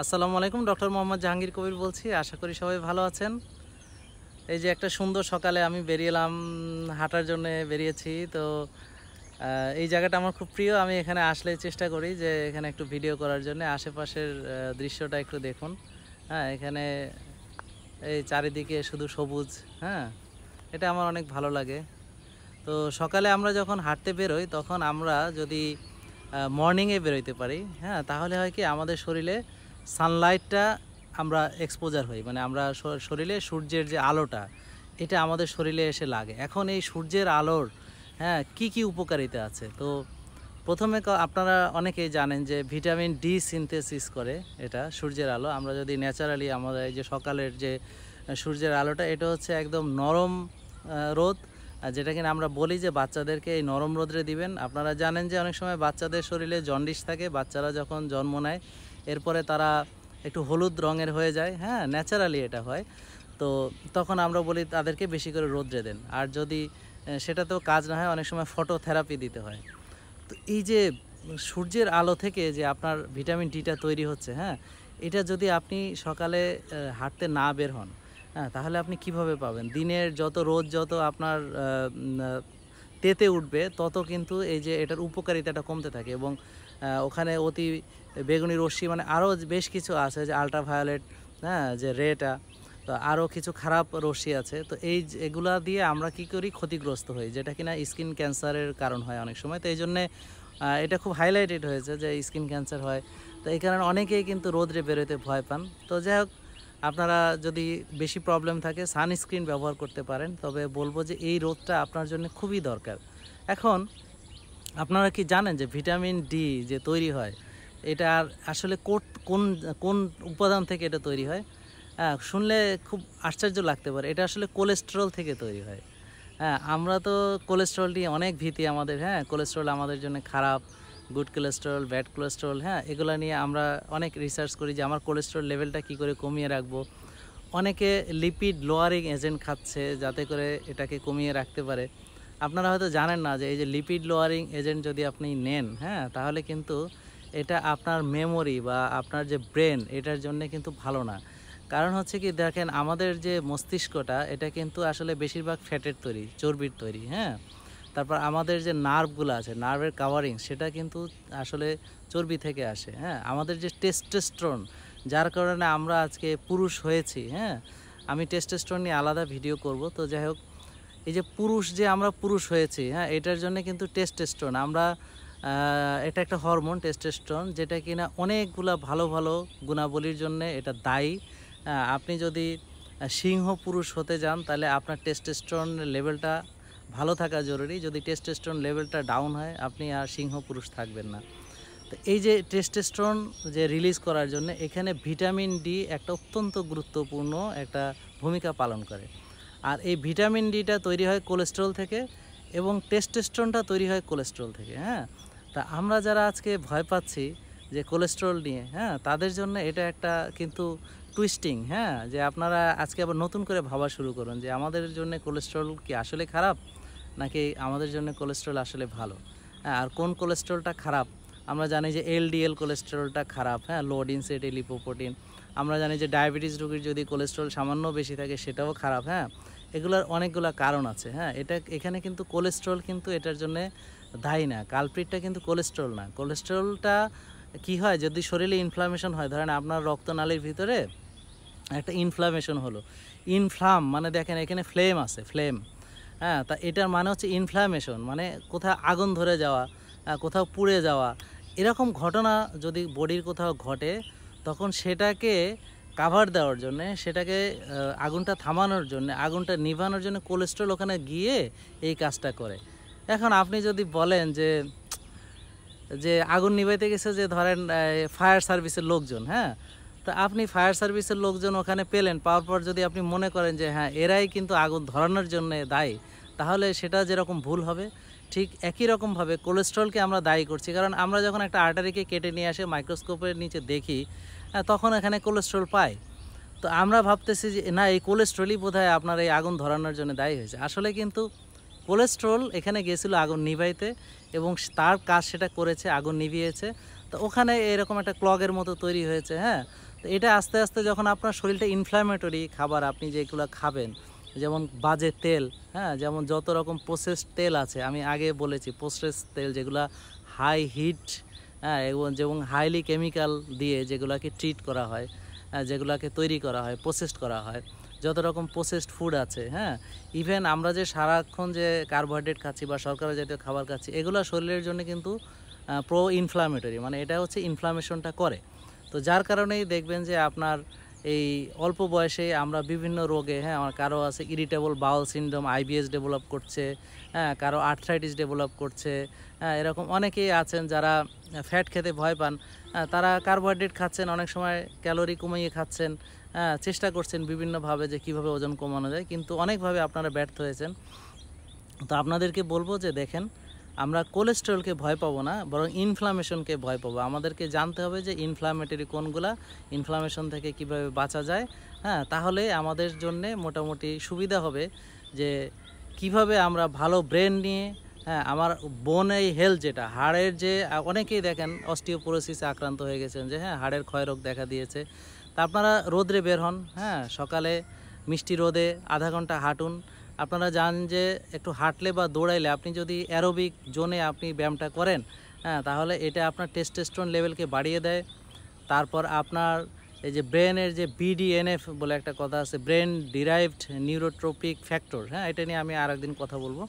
আসসালামু আলাইকুম ডক্টর মোহাম্মদ জাহাঙ্গীর কবির বলছি আশা করি সবাই ভালো আছেন এই যে একটা সুন্দর সকালে আমি বেরিয়েলাম হাঁটার জন্য বেরিয়েছি তো এই জায়গাটা আমার খুব প্রিয় আমি এখানে আসলে চেষ্টা করি যে এখানে একটু ভিডিও করার জন্য আশেপাশের দৃশ্যটা একটু দেখুন হ্যাঁ এখানে এই চারিদিকে শুধু সবুজ হ্যাঁ এটা আমার অনেক ভালো লাগে তো সকালে আমরা যখন হাঁটতে বেরোই তখন আমরা যদি মর্নিংয়ে বেরোইতে পারি হ্যাঁ তাহলে হয় কি আমাদের শরীরে সানলাইটটা আমরা এক্সপোজার হই মানে আমরা শরীরে সূর্যের যে আলোটা এটা আমাদের শরীরে এসে লাগে এখন এই সূর্যের আলোর হ্যাঁ কি কি উপকারিতা আছে তো প্রথমে আপনারা অনেকেই জানেন যে ভিটামিন ডি সিনথেসিস করে এটা সূর্যের আলো আমরা যদি ন্যাচারালি আমাদের এই যে সকালের যে সূর্যের আলোটা এটা হচ্ছে একদম নরম রোদ যেটা কিনা আমরা বলি যে বাচ্চাদেরকে এই নরম রোদ্রে দিবেন আপনারা জানেন যে অনেক সময় বাচ্চাদের শরীরে জন্ডিস থাকে বাচ্চারা যখন জন্ম নেয় এরপরে তারা একটু হলুদ রঙের হয়ে যায় হ্যাঁ ন্যাচারালি এটা হয় তো তখন আমরা বলি তাদেরকে বেশি করে রোদ্রে দেন আর যদি সেটা তো কাজ না হয় অনেক সময় ফটোথেরাপি দিতে হয় তো এই যে সূর্যের আলো থেকে যে আপনার ভিটামিন ডিটা তৈরি হচ্ছে হ্যাঁ এটা যদি আপনি সকালে হাঁটতে না বের হন হ্যাঁ তাহলে আপনি কিভাবে পাবেন দিনের যত রোদ যত আপনার তেতে উঠবে তত কিন্তু এই যে এটার উপকারিতাটা কমতে থাকে এবং ওখানে অতি বেগুনি রশ্মি মানে আরও বেশ কিছু আছে যে আলট্রাভায়োলেট হ্যাঁ যে রেটা তো আরও কিছু খারাপ রশ্মি আছে তো এই এগুলা দিয়ে আমরা কি করি ক্ষতিগ্রস্ত হই যেটা কিনা স্কিন ক্যান্সারের কারণ হয় অনেক সময় তো এই জন্যে এটা খুব হাইলাইটেড হয়েছে যে স্কিন ক্যান্সার হয় তো এই কারণে অনেকেই কিন্তু রোদরে বেরোতে ভয় পান তো যাই হোক আপনারা যদি বেশি প্রবলেম থাকে সানস্ক্রিন ব্যবহার করতে পারেন তবে বলবো যে এই রোদটা আপনার জন্য খুবই দরকার এখন আপনারা কি জানেন যে ভিটামিন ডি যে তৈরি হয় এটা আসলে কোন কোন উপাদান থেকে এটা তৈরি হয় হ্যাঁ শুনলে খুব আশ্চর্য লাগতে পারে এটা আসলে কোলেস্টেরল থেকে তৈরি হয় হ্যাঁ আমরা তো কোলেস্টেরল নিয়ে অনেক ভীতি আমাদের হ্যাঁ কোলেস্টেরল আমাদের জন্য খারাপ গুড কোলেস্টেরল ব্যাড কোলেস্টেরল হ্যাঁ এগুলো নিয়ে আমরা অনেক রিসার্চ করি যে আমার কোলেস্টেরল লেভেলটা কি করে কমিয়ে রাখবো অনেকে লিপিড লোয়ারিং এজেন্ট খাচ্ছে যাতে করে এটাকে কমিয়ে রাখতে পারে আপনারা হয়তো জানেন না যে এই যে লিপিড লোয়ারিং এজেন্ট যদি আপনি নেন হ্যাঁ তাহলে কিন্তু এটা আপনার মেমোরি বা আপনার যে ব্রেন এটার জন্য কিন্তু ভালো না কারণ হচ্ছে কি দেখেন আমাদের যে মস্তিষ্কটা এটা কিন্তু আসলে বেশিরভাগ ফ্যাটের তৈরি চর্বির তৈরি হ্যাঁ তারপর আমাদের যে নার্ভগুলো আছে নার্ভের কাভারিং সেটা কিন্তু আসলে চর্বি থেকে আসে হ্যাঁ আমাদের যে টেস্টেস্ট্রন যার কারণে আমরা আজকে পুরুষ হয়েছি হ্যাঁ আমি টেস্টেস্ট্রন নিয়ে আলাদা ভিডিও করব তো যাই হোক এই যে পুরুষ যে আমরা পুরুষ হয়েছি হ্যাঁ এটার জন্য কিন্তু টেস্টেস্ট্রন আমরা এটা একটা হরমোন টেস্টেস্ট্রন যেটা কিনা অনেকগুলা ভালো ভালো গুণাবলীর জন্য এটা দায়ী আপনি যদি সিংহ পুরুষ হতে যান তাহলে আপনার টেস্টেস্ট্রন লেভেলটা ভালো থাকা জরুরি যদি টেস্টেস্টন লেভেলটা ডাউন হয় আপনি আর সিংহ পুরুষ থাকবেন না তো এই যে টেস্টেস্ট্রন যে রিলিজ করার জন্য এখানে ভিটামিন ডি একটা অত্যন্ত গুরুত্বপূর্ণ একটা ভূমিকা পালন করে আর এই ভিটামিন ডিটা তৈরি হয় কোলেস্ট্রল থেকে এবং টেস্টেস্ট্রনটা তৈরি হয় কোলেস্ট্রল থেকে হ্যাঁ তা আমরা যারা আজকে ভয় পাচ্ছি যে কোলেস্ট্রল নিয়ে হ্যাঁ তাদের জন্য এটা একটা কিন্তু টুইস্টিং হ্যাঁ যে আপনারা আজকে আবার নতুন করে ভাবা শুরু করুন যে আমাদের জন্য কোলেস্ট্রল কি আসলে খারাপ নাকি আমাদের জন্য কোলেস্ট্রল আসলে ভালো হ্যাঁ আর কোন কোলেস্ট্রলটা খারাপ আমরা জানি যে এলডিএল কোলেস্ট্রলটা খারাপ হ্যাঁ লো ডেনসিটি লিপোপ্রোটিন আমরা জানি যে ডায়াবেটিস রোগীর যদি কোলেস্ট্রল সামান্য বেশি থাকে সেটাও খারাপ হ্যাঁ এগুলোর অনেকগুলো কারণ আছে হ্যাঁ এটা এখানে কিন্তু কোলেস্ট্রল কিন্তু এটার জন্য দায়ী না কালপ্রিটটা কিন্তু কোলেস্ট্রল না কোলেস্ট্রলটা কি হয় যদি শরীরে ইনফ্লামেশন হয় ধরেন আপনার রক্তনালীর ভিতরে একটা ইনফ্লামেশন হলো ইনফ্লাম মানে দেখেন এখানে ফ্লেম আছে ফ্লেম হ্যাঁ তা এটার মানে হচ্ছে ইনফ্ল্যামেশন মানে কোথাও আগুন ধরে যাওয়া কোথাও পুড়ে যাওয়া এরকম ঘটনা যদি বডির কোথাও ঘটে তখন সেটাকে কাভার দেওয়ার জন্যে সেটাকে আগুনটা থামানোর জন্য আগুনটা নিভানোর জন্য কোলেস্ট্রল ওখানে গিয়ে এই কাজটা করে এখন আপনি যদি বলেন যে যে আগুন নিভাইতে গেছে যে ধরেন ফায়ার সার্ভিসের লোকজন হ্যাঁ তা আপনি ফায়ার সার্ভিসের লোকজন ওখানে পেলেন পাওয়ার পর যদি আপনি মনে করেন যে হ্যাঁ এরাই কিন্তু আগুন ধরানোর জন্য দায়ী তাহলে সেটা যেরকম ভুল হবে ঠিক একই রকমভাবে কোলেস্ট্রলকে আমরা দায়ী করছি কারণ আমরা যখন একটা আর্টারিকে কেটে নিয়ে আসে মাইক্রোস্কোপের নিচে দেখি তখন এখানে কোলেস্ট্রল পাই তো আমরা ভাবতেছি যে না এই কোলেস্ট্রলই বোধ আপনার এই আগুন ধরানোর জন্য দায়ী হয়েছে আসলে কিন্তু কোলেস্ট্রল এখানে গেছিলো আগুন নিভাইতে এবং তার কাজ সেটা করেছে আগুন নিভিয়েছে তো ওখানে এরকম একটা ক্লগের মতো তৈরি হয়েছে হ্যাঁ তো এটা আস্তে আস্তে যখন আপনার শরীরটা ইনফ্ল্যামেটরি খাবার আপনি যেগুলো খাবেন যেমন বাজে তেল হ্যাঁ যেমন যত রকম প্রসেস তেল আছে আমি আগে বলেছি প্রসেস তেল যেগুলা হাই হিট হ্যাঁ এবং যেমন হাইলি কেমিক্যাল দিয়ে যেগুলাকে ট্রিট করা হয় হ্যাঁ, যেগুলাকে তৈরি করা হয় প্রসেসড করা হয় যত রকম প্রসেসড ফুড আছে হ্যাঁ ইভেন আমরা যে সারাক্ষণ যে কার্বোহাইড্রেট খাচ্ছি বা সরকারের জাতীয় খাবার খাচ্ছি এগুলো শরীরের জন্য কিন্তু প্রো ইনফ্লামেটরি মানে এটা হচ্ছে ইনফ্লামেশনটা করে তো যার কারণেই দেখবেন যে আপনার এই অল্প বয়সে আমরা বিভিন্ন রোগে হ্যাঁ আমার কারো আছে irritable bowel syndrome IBS develop করছে হ্যাঁ কারো আর্থ্রাইটিস ডেভেলপ করছে হ্যাঁ এরকম অনেকেই আছেন যারা ফ্যাট খেতে ভয় পান হ্যাঁ, তারা কার্বোহাইড্রেট খাচ্ছেন অনেক সময় ক্যালোরি কমিয়ে খাচ্ছেন হ্যাঁ চেষ্টা করছেন বিভিন্নভাবে যে কিভাবে ওজন কমানো যায় কিন্তু অনেকভাবে আপনারা ব্যর্থ হয়েছেন তো আপনাদেরকে বলবো যে দেখেন আমরা কোলেস্ট্রলকে ভয় পাবো না বরং ইনফ্লামেশনকে ভয় পাবো আমাদেরকে জানতে হবে যে ইনফ্লামেটরি কোনগুলা ইনফ্লামেশন থেকে কিভাবে বাঁচা যায় হ্যাঁ তাহলে আমাদের জন্যে মোটামুটি সুবিধা হবে যে কিভাবে আমরা ভালো ব্রেন নিয়ে হ্যাঁ আমার বোনেই হেলথ যেটা হাড়ের যে অনেকেই দেখেন অস্টিওপোরোসিসে আক্রান্ত হয়ে গেছেন যে হ্যাঁ হাড়ের ক্ষয় রোগ দেখা দিয়েছে তা আপনারা রোদ্রে বের হন হ্যাঁ সকালে মিষ্টি রোদে আধা ঘন্টা হাঁটুন আপনারা যান যে একটু হাঁটলে বা দৌড়াইলে আপনি যদি অ্যারোবিক জোনে আপনি ব্যায়ামটা করেন হ্যাঁ তাহলে এটা আপনার টেস্টেস্টন লেভেলকে বাড়িয়ে দেয় তারপর আপনার এই যে ব্রেনের যে বিডিএনএফ বলে একটা কথা আছে ব্রেন ডিরাইভড নিউরোট্রপিক ফ্যাক্টর হ্যাঁ এটা নিয়ে আমি আর একদিন কথা বলবো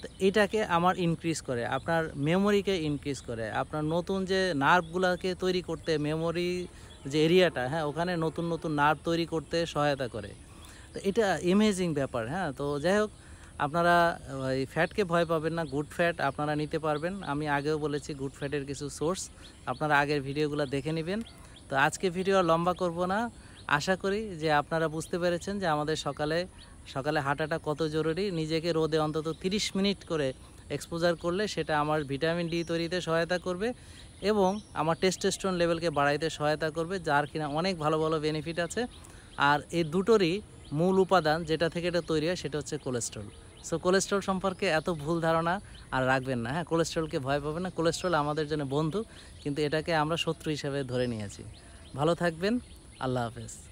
তো এটাকে আমার ইনক্রিজ করে আপনার মেমোরিকে ইনক্রিজ করে আপনার নতুন যে নার্ভগুলোকে তৈরি করতে মেমোরি যে এরিয়াটা হ্যাঁ ওখানে নতুন নতুন নার্ভ তৈরি করতে সহায়তা করে তো এটা এমেজিং ব্যাপার হ্যাঁ তো যাই হোক আপনারা ওই ফ্যাটকে ভয় পাবেন না গুড ফ্যাট আপনারা নিতে পারবেন আমি আগেও বলেছি গুড ফ্যাটের কিছু সোর্স আপনারা আগের ভিডিওগুলো দেখে নেবেন তো আজকে ভিডিও লম্বা করব না আশা করি যে আপনারা বুঝতে পেরেছেন যে আমাদের সকালে সকালে হাঁটাটা কত জরুরি নিজেকে রোদে অন্তত 30 মিনিট করে এক্সপোজার করলে সেটা আমার ভিটামিন ডি তৈরিতে সহায়তা করবে এবং আমার স্টোন লেভেলকে বাড়াইতে সহায়তা করবে যার কিনা অনেক ভালো ভালো বেনিফিট আছে আর এই দুটোরই মূল উপাদান যেটা থেকে এটা তৈরি হয় সেটা হচ্ছে কোলেস্ট্রল সো কোলেস্ট্রল সম্পর্কে এত ভুল ধারণা আর রাখবেন না হ্যাঁ কোলেস্ট্রলকে ভয় পাবেন না কোলেস্ট্রল আমাদের জন্য বন্ধু কিন্তু এটাকে আমরা শত্রু হিসেবে ধরে নিয়েছি ভালো থাকবেন আল্লাহ হাফেজ